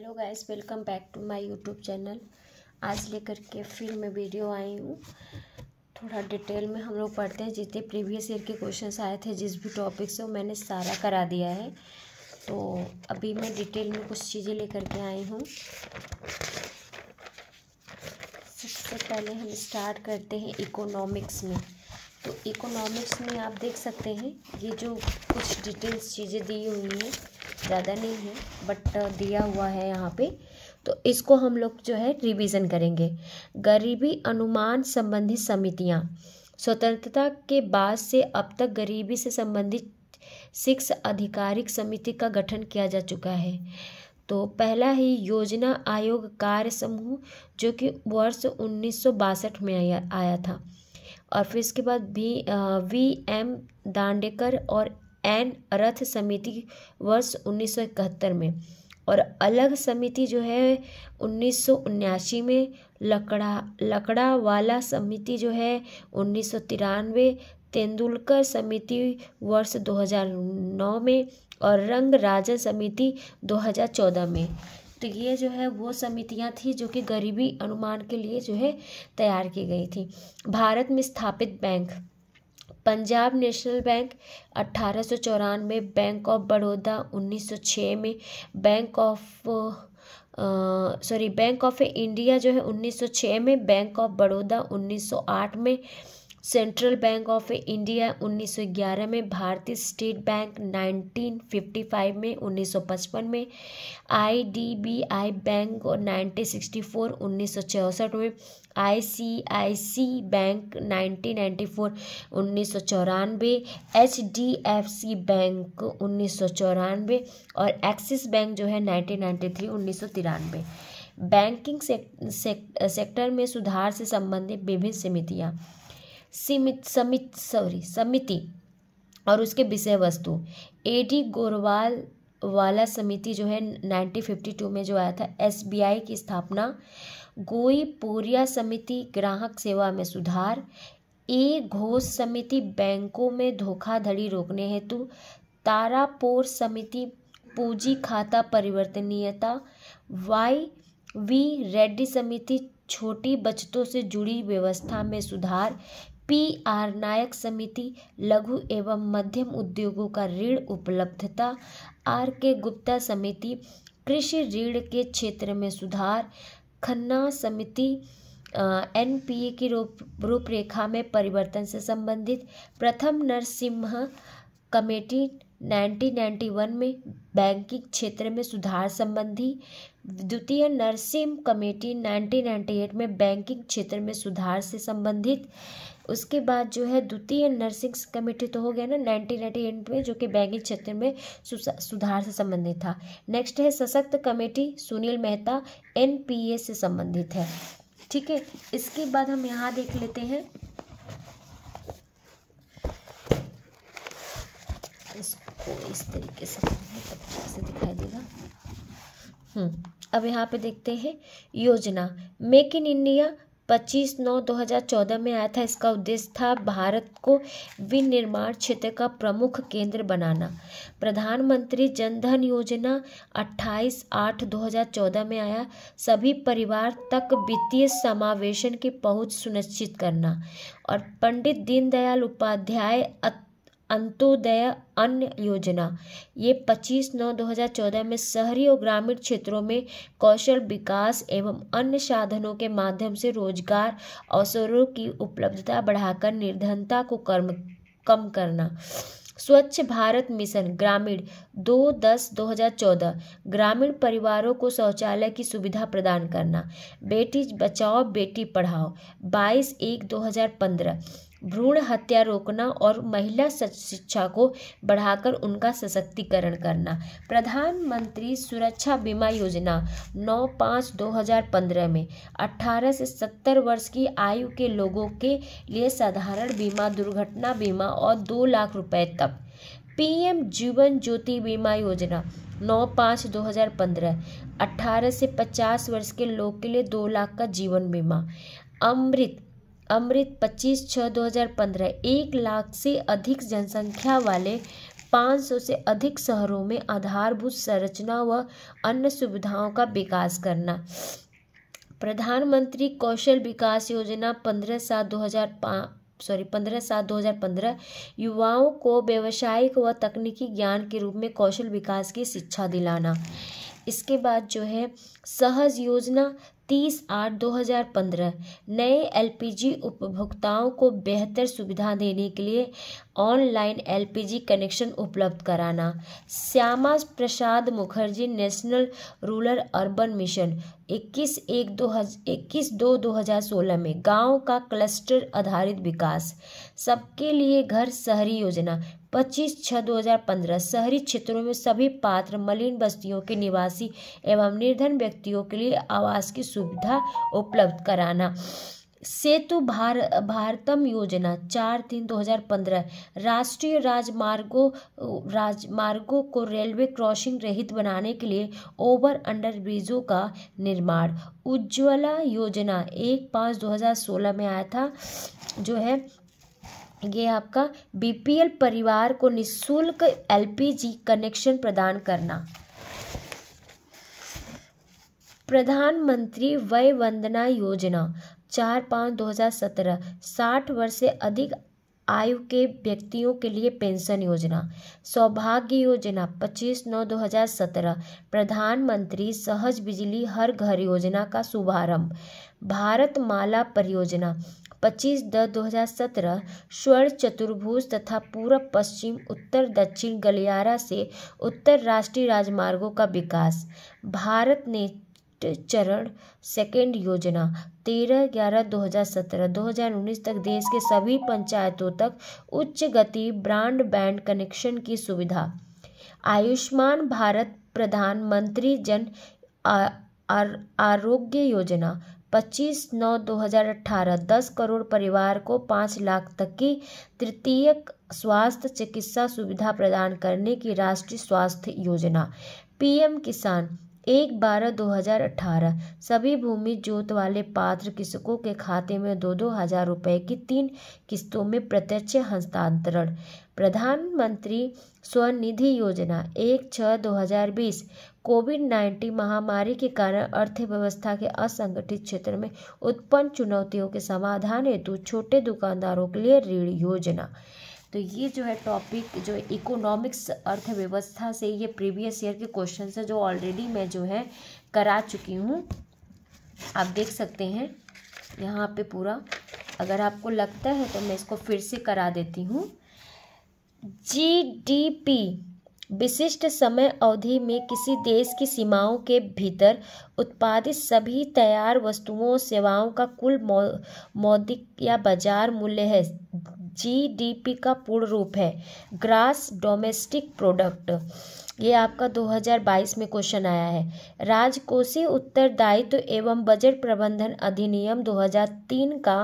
hello guys welcome back to my YouTube channel आज लेकर के फिर मैं वीडियो आई हूँ थोड़ा डिटेल में हम लोग पढ़ते हैं जितने प्रीवियस ईयर के क्वेश्चंस आए थे जिस भी टॉपिक से वो मैंने सारा करा दिया है तो अभी मैं डिटेल में कुछ चीज़ें लेकर के आई हूँ सबसे पहले हम स्टार्ट करते हैं इकोनॉमिक्स में तो इकोनॉमिक्स में आप देख सकते हैं ये जो कुछ डिटेल्स चीज़ें दी हुई हैं ज़्यादा नहीं है बट दिया हुआ है यहाँ पे तो इसको हम लोग जो है रिवीजन करेंगे गरीबी अनुमान संबंधी समितियाँ स्वतंत्रता के बाद से अब तक गरीबी से संबंधित सिक्स आधिकारिक समिति का गठन किया जा चुका है तो पहला ही योजना आयोग कार्य समूह जो कि वर्ष उन्नीस में आया आया था और फिर इसके बाद भी वी एम दांडेकर और एन रथ समिति वर्ष उन्नीस में और अलग समिति जो है उन्नीस में लकड़ा लकड़ा वाला समिति जो है उन्नीस तेंदुलकर समिति वर्ष 2009 में और रंग राजन समिति 2014 में तो ये जो है वो समितियाँ थी जो कि गरीबी अनुमान के लिए जो है तैयार की गई थी भारत में स्थापित बैंक पंजाब नेशनल बैंक अट्ठारह में बैंक ऑफ बड़ौदा 1906 में bank of sorry bank of India जो है 1906 में बैंक ऑफ बड़ौदा 1908 में सेंट्रल बैंक ऑफ इंडिया 1911 में भारतीय स्टेट बैंक 1955 में 1955 में आईडीबीआई बैंक 1964 1964 में आईसीआईसी बैंक 1994 उन्नीस सौ चौरानवे H D F C bank उन्नीस सौ चौरानवे और एक्सिस बैंक जो है 1993 उन्नीस सौ तिरानवे बैंकिंग सेक्टर में सुधार से संबंधित विभिन्न समितियाँ सीमित समित सॉरी समिति और उसके विषय वस्तु ए डी गोरवाल वाला समिति जो है नाइनटीन फिफ्टी टू में जो आया था एसबीआई की स्थापना गोई पोरिया समिति ग्राहक सेवा में सुधार ए घोष समिति बैंकों में धोखाधड़ी रोकने हेतु तारापोर समिति पूंजी खाता परिवर्तनीयता वाई वी रेड्डी समिति छोटी बचतों से जुड़ी व्यवस्था में सुधार पी आर नायक समिति लघु एवं मध्यम उद्योगों का ऋण उपलब्धता आर के गुप्ता समिति कृषि ऋण के क्षेत्र में सुधार खन्ना समिति एन पी ए की रूप रूपरेखा में परिवर्तन से संबंधित प्रथम नरसिम्ह कमेटी 1991 में बैंकिंग क्षेत्र में सुधार संबंधी द्वितीय नरसिम कमेटी 1998 में बैंकिंग क्षेत्र में सुधार से संबंधित उसके बाद जो है द्वितीय नर्सिंग कमेटी तो हो गया ना नाइनटीन नाइन्टी एट में जो कि बैंकिंग क्षेत्र में सुधार से संबंधित था नेक्स्ट है सशक्त कमेटी सुनील मेहता एन से संबंधित है ठीक है इसके बाद हम यहाँ देख लेते हैं इसको इस तरीके से से दिखाई देगा हम्म अब यहाँ पे देखते हैं योजना मेक इन इंडिया पच्चीस नौ दो हज़ार चौदह में आया था इसका उद्देश्य था भारत को विनिर्माण क्षेत्र का प्रमुख केंद्र बनाना प्रधानमंत्री जनधन योजना अट्ठाईस आठ दो हज़ार चौदह में आया सभी परिवार तक वित्तीय समावेशन की पहुंच सुनिश्चित करना और पंडित दीनदयाल उपाध्याय अंत्योदय अन्न योजना ये 25 नौ 2014 में शहरी और ग्रामीण क्षेत्रों में कौशल विकास एवं अन्य साधनों के माध्यम से रोजगार अवसरों की उपलब्धता बढ़ाकर निर्धनता को कर्म कम करना स्वच्छ भारत मिशन ग्रामीण दो दस दो हज़ार चौदह ग्रामीण परिवारों को शौचालय की सुविधा प्रदान करना बेटी बचाओ बेटी पढ़ाओ बाईस एक दो हज़ार पंद्रह भ्रूण हत्या रोकना और महिला शिक्षा को बढ़ाकर उनका सशक्तिकरण करना प्रधानमंत्री सुरक्षा बीमा योजना नौ पाँच दो हज़ार पंद्रह में 18 से सत्तर वर्ष की आयु के लोगों के लिए साधारण बीमा दुर्घटना बीमा और दो लाख रुपए तक पीएम जीवन ज्योति बीमा योजना नौ पाँच दो हज़ार पंद्रह अट्ठारह से पचास वर्ष के लोग के लिए दो लाख का जीवन बीमा अमृत अमृत 25 छः 2015 एक लाख से अधिक जनसंख्या वाले 500 से अधिक शहरों में आधारभूत संरचना व अन्य सुविधाओं का विकास करना प्रधानमंत्री कौशल विकास योजना 15 सात 2005 सॉरी पंद्रह सात दो हज़ार पंद्रह युवाओं को व्यवसायिक व तकनीकी ज्ञान के रूप में कौशल विकास की शिक्षा दिलाना इसके बाद जो है सहज योजना तीस आठ दो हज़ार पंद्रह नए एलपीजी उपभोक्ताओं को बेहतर सुविधा देने के लिए ऑनलाइन एलपीजी कनेक्शन उपलब्ध कराना Shyama Prasad Mukherjee national rural urban mission 21 एक दो इक्कीस दो दो हज़ार सोलह में गांव का क्लस्टर आधारित विकास सबके लिए घर शहरी योजना 25 छः 2015 शहरी क्षेत्रों में सभी पात्र मलिन बस्तियों के निवासी एवं निर्धन व्यक्तियों के लिए आवास की सुविधा उपलब्ध कराना सेतु भार भारतम योजना चार तीन दो हजार पंद्रह राष्ट्रीय राजमार्गों राजमार्गों को रेलवे क्रॉसिंग रहित बनाने के लिए ओवर अंडर ब्रिजों का निर्माण उज्ज्वला योजना एक पाँच दो हजार सोलह में आया था जो है ये आपका बीपीएल परिवार को निशुल्क एलपीजी कनेक्शन प्रदान करना प्रधानमंत्री वय वंदना योजना चार पाँच दो हज़ार सत्रह साठ वर्ष से अधिक आयु के व्यक्तियों के लिए पेंशन योजना सौभाग्य योजना पच्चीस नौ दो हजार सत्रह प्रधानमंत्री सहज बिजली हर घर योजना का शुभारंभ भारत माला परियोजना पच्चीस दस दो हजार सत्रह स्वर्ण चतुर्भुज तथा पूर्व पश्चिम उत्तर दक्षिण गलियारा से उत्तर राष्ट्रीय राजमार्गों का विकास भारत ने चरण सेकेंड योजना तेरह ग्यारह दो हज़ार सत्रह दो हज़ार उन्नीस तक देश के सभी पंचायतों तक उच्च गति ब्रॉडबैंड कनेक्शन की सुविधा आयुष्मान भारत प्रधानमंत्री जन आरोग्य योजना पच्चीस नौ दो हजार 2018 दस करोड़ परिवार को पाँच लाख तक की तृतीय स्वास्थ्य चिकित्सा सुविधा प्रदान करने की राष्ट्रीय स्वास्थ्य योजना पीएम किसान एक बारह दो हजार अठारह सभी भूमि जोत वाले पात्र किसकों के खाते में दो दो हजार रुपये की तीन किस्तों में प्रत्यक्ष हस्तांतरण प्रधानमंत्री स्वनिधि योजना एक छः दो हजार बीस कोविड नाइन्टीन महामारी के कारण अर्थव्यवस्था के असंगठित क्षेत्र में उत्पन्न चुनौतियों के समाधान हेतु छोटे दुकानदारों के लिए ऋण योजना तो ये जो है टॉपिक जो इकोनॉमिक्स अर्थव्यवस्था से ये प्रीवियस ईयर के क्वेश्चन है जो ऑलरेडी मैं जो है करा चुकी हूँ आप देख सकते हैं यहाँ पे पूरा अगर आपको लगता है तो मैं इसको फिर से करा देती हूँ जीडीपी विशिष्ट समय अवधि में किसी देश की सीमाओं के भीतर उत्पादित सभी तैयार वस्तुओं सेवाओं का कुल मौद्रिक या बाजार मूल्य है जीडीपी का पूर्ण रूप है ग्रास डोमेस्टिक प्रोडक्ट ये आपका 2022 में क्वेश्चन आया है राजकोषीय उत्तरदायित्व एवं बजट प्रबंधन अधिनियम 2003 का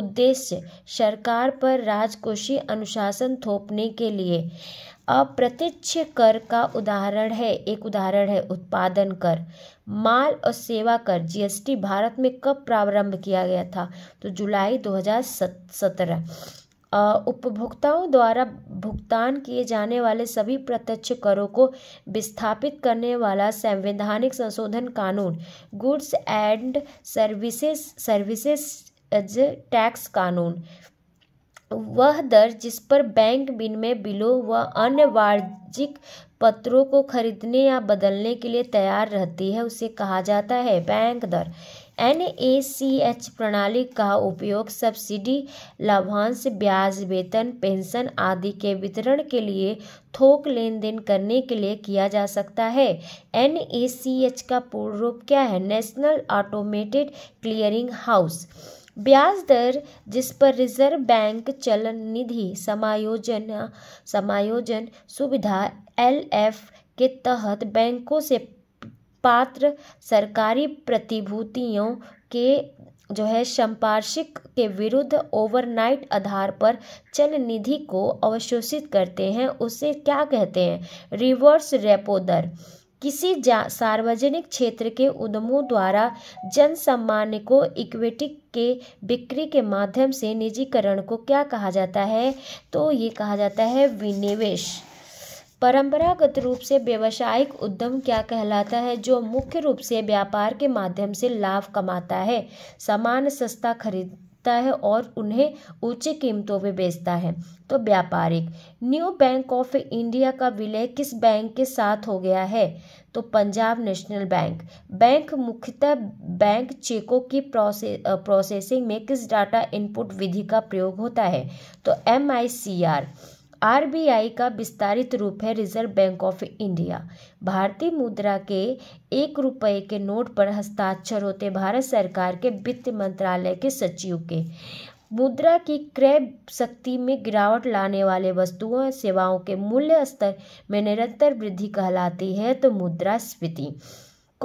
उद्देश्य सरकार पर राजकोषीय अनुशासन थोपने के लिए अप्रत्यक्ष कर का उदाहरण है एक उदाहरण है उत्पादन कर माल और सेवा कर जीएसटी भारत में कब प्रारंभ किया गया था तो जुलाई 2017 उपभोक्ताओं द्वारा भुगतान किए जाने वाले सभी प्रत्यक्ष करों को विस्थापित करने वाला संवैधानिक संशोधन कानून goods and services services tax कानून वह दर जिस पर बैंक में बिलों व अन्य वाणिज्यिक पत्रों को खरीदने या बदलने के लिए तैयार रहती है उसे कहा जाता है बैंक दर एच प्रणाली का उपयोग सब्सिडी, लाभांश, ब्याज, वेतन, पेंशन आदि के वितरण के लिए थोक लेन देन करने के लिए किया जा सकता है एच का पूर्ण रूप क्या है नेशनल ऑटोमेटेड क्लियरिंग हाउस ब्याज दर जिस पर रिजर्व बैंक चलन निधि समायोजन समायोजन सुविधा एल के तहत बैंकों से पात्र सरकारी प्रतिभूतियों के जो है संपार्शिक के विरुद्ध ओवरनाइट आधार पर चल निधि को अवशोषित करते हैं उसे क्या कहते हैं रिवर्स रेपो दर किसी सार्वजनिक क्षेत्र के उद्यमों द्वारा जन सम्मान को इक्विटी के बिक्री के माध्यम से निजीकरण को क्या कहा जाता है तो ये कहा जाता है विनिवेश परंपरागत रूप से व्यावसायिक उद्यम क्या कहलाता है जो मुख्य रूप से व्यापार के माध्यम से लाभ कमाता है सामान सस्ता खरीदता है और उन्हें ऊंचे कीमतों पर बेचता है तो व्यापारिक न्यू बैंक ऑफ इंडिया का विलय किस बैंक के साथ हो गया है तो पंजाब नेशनल बैंक बैंक मुख्यतः बैंक चेकों की प्रोसे प्रोसेसिंग में किस डाटा इनपुट विधि का प्रयोग होता है तो M I C R RBI का विस्तारित रूप है रिजर्व बैंक ऑफ इंडिया भारतीय मुद्रा के एक रुपए के नोट पर हस्ताक्षर होते भारत सरकार के वित्त मंत्रालय के सचिव के मुद्रा की क्रय शक्ति में गिरावट लाने वाले वस्तुओं और सेवाओं के मूल्य स्तर में निरंतर वृद्धि कहलाती है तो मुद्रा स्फीति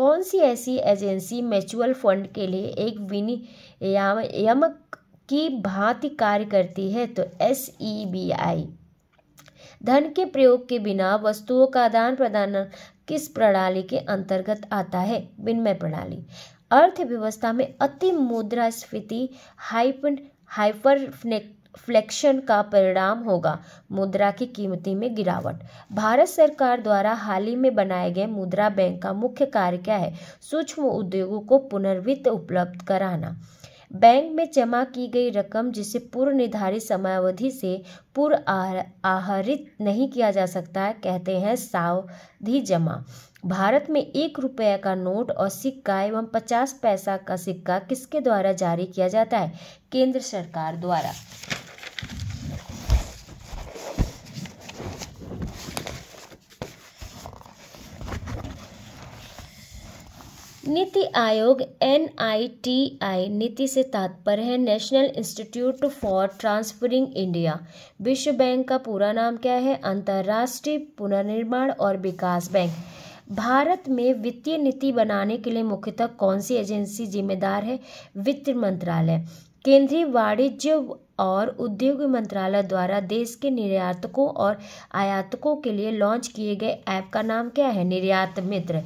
कौन सी ऐसी एजेंसी म्यूचुअल फंड के लिए एक विनियामक की भांति कार्य करती है तो एस ई बी आई धन के प्रयोग के बिना वस्तुओं का आदान प्रदान किस प्रणाली के अंतर्गत आता है विनिमय प्रणाली अर्थव्यवस्था में अति स्फीति हाइपन हाइपर फ्लेक्शन का परिणाम होगा मुद्रा की कीमती में गिरावट भारत सरकार द्वारा हाल ही में बनाए गए मुद्रा बैंक का मुख्य कार्य क्या है सूक्ष्म उद्योगों को पुनर्वित्त उपलब्ध कराना बैंक में जमा की गई रकम जिसे पूर्व निर्धारित समयावधि से पूर्व आहरित नहीं किया जा सकता कहते हैं सावधि जमा भारत में एक रुपये का नोट और सिक्का एवं पचास पैसा का सिक्का किसके द्वारा जारी किया जाता है केंद्र सरकार द्वारा नीति आयोग एन आई टी आई नीति से तात्पर्य है national institute for transforming India विश्व बैंक का पूरा नाम क्या है अंतर्राष्ट्रीय पुनर्निर्माण और विकास बैंक भारत में वित्तीय नीति बनाने के लिए मुख्यतः कौन सी एजेंसी जिम्मेदार है वित्त मंत्रालय केंद्रीय वाणिज्य और उद्योग मंत्रालय द्वारा देश के निर्यातकों और आयातकों के लिए लॉन्च किए गए ऐप का नाम क्या है निर्यात मित्र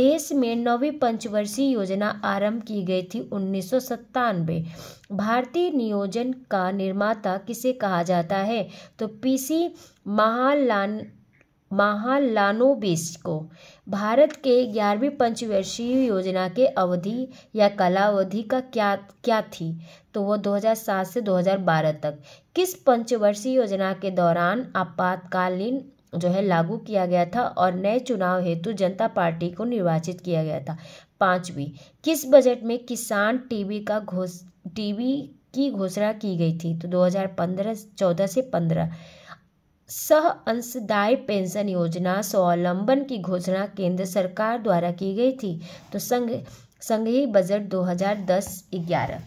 देश में नौवीं पंचवर्षीय योजना आरंभ की गई थी उन्नीस भारतीय नियोजन का निर्माता किसे कहा जाता है तो पीसी महालान महालानोबिस को भारत के ग्यारहवीं पंचवर्षीय योजना के अवधि या कालावधि का क्या क्या थी तो वो 2007 से 2012 तक किस पंचवर्षीय योजना के दौरान आपातकालीन जो है लागू किया गया था और नए चुनाव हेतु जनता पार्टी को निर्वाचित किया गया था पाँचवीं किस बजट में किसान टीबी का घोष टीबी की घोषणा की गई थी तो 2015 14 से 15 सह अंशदाय पेंशन योजना स्वावलंबन की घोषणा केंद्र सरकार द्वारा की गई थी तो संघ ही बजट 2010-11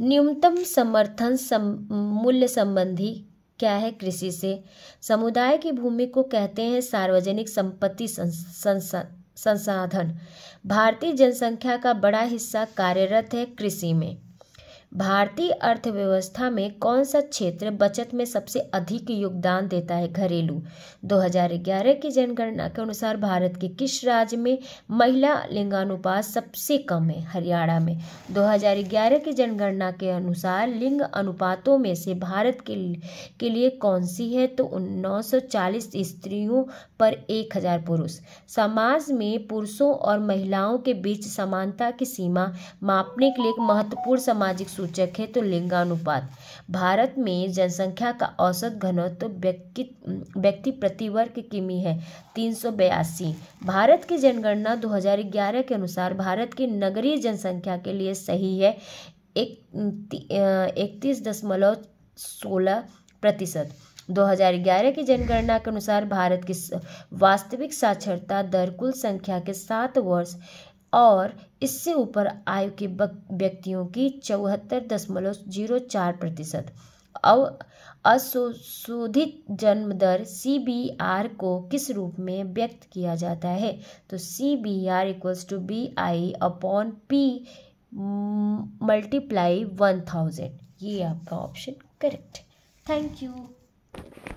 न्यूनतम समर्थन सम, मूल्य संबंधी क्या है कृषि से समुदाय की भूमि को कहते हैं सार्वजनिक संपत्ति संसाधन भारतीय जनसंख्या का बड़ा हिस्सा कार्यरत है कृषि में भारतीय अर्थव्यवस्था में कौन सा क्षेत्र बचत में सबसे अधिक योगदान देता है घरेलू 2011 की जनगणना के अनुसार भारत के किस राज्य में महिला लिंगानुपात सबसे कम है हरियाणा में 2011 की जनगणना के अनुसार लिंग अनुपातों में से भारत के के लिए कौन सी है तो 940 स्त्रियों पर 1000 पुरुष समाज में पुरुषों और महिलाओं के बीच समानता की सीमा मापने के लिए एक महत्वपूर्ण सामाजिक सूचक है तो लिंगानुपात भारत में जनसंख्या का औसत घनत्व तो व्यक्ति व्यक्ति प्रति वर्ग किमी है तीन सौ बयासी भारत की जनगणना 2011 के अनुसार भारत की नगरीय जनसंख्या के लिए सही है एक इकतीस दशमलव सोलह प्रतिशत 2011 की जनगणना के अनुसार भारत की वास्तविक साक्षरता दर कुल संख्या के सात वर्ष और इससे ऊपर आयु के व्यक्तियों की चौहत्तर दशमलव जीरो चार प्रतिशत और अशोधित जन्म दर सी बी आर को किस रूप में व्यक्त किया जाता है तो C B R equals to B I upon P multiply one thousand ये आपका ऑप्शन करेक्ट थैंक यू